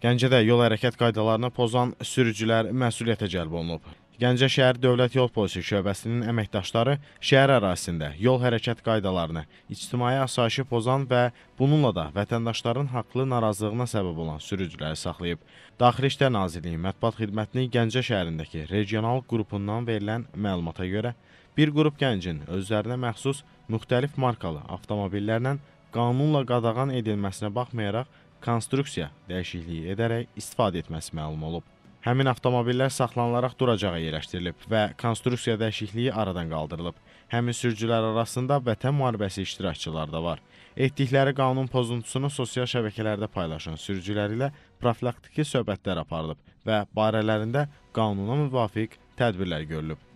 Gəncədə yol hərəkət qaydalarını pozan sürücülər məsuliyyətə cəlb olunub. Gəncə şəhər Dövlət Yol Polisi şöbəsinin əməkdaşları şəhər ərazisində yol hərəkət qaydalarını, ictimai asayişi pozan və bununla da vətəndaşların haqlı narazılığına səbəb olan sürücüləri saxlayıb. Daxili İşlər Nazirliyi mətbuat xidmətinin Gəncə şəhərindəki regional qrupundan verilən məlumata görə bir qrup gəncin özlərinə məxsus müxtəlif markalı avtomobillərlə qanunla qadağan edilməsinə baxmayaraq konstruksiya dəyişikliyi edərək istifadə etməsi məlum olub. Həmin avtomobillər saxlanılaraq duracağa yerləşdirilib və konstruksiya dəyişikliyi aradan qaldırılıb. Həmin sürücülər arasında vətən müharibəsi iştirakçıları da var. Etdikləri qanun pozuntusunu sosial şəbəkələrdə paylaşan sürücülər ilə profilaktiki söhbətlər aparılıb və barələrində qanuna müvafiq tədbirlər görülüb.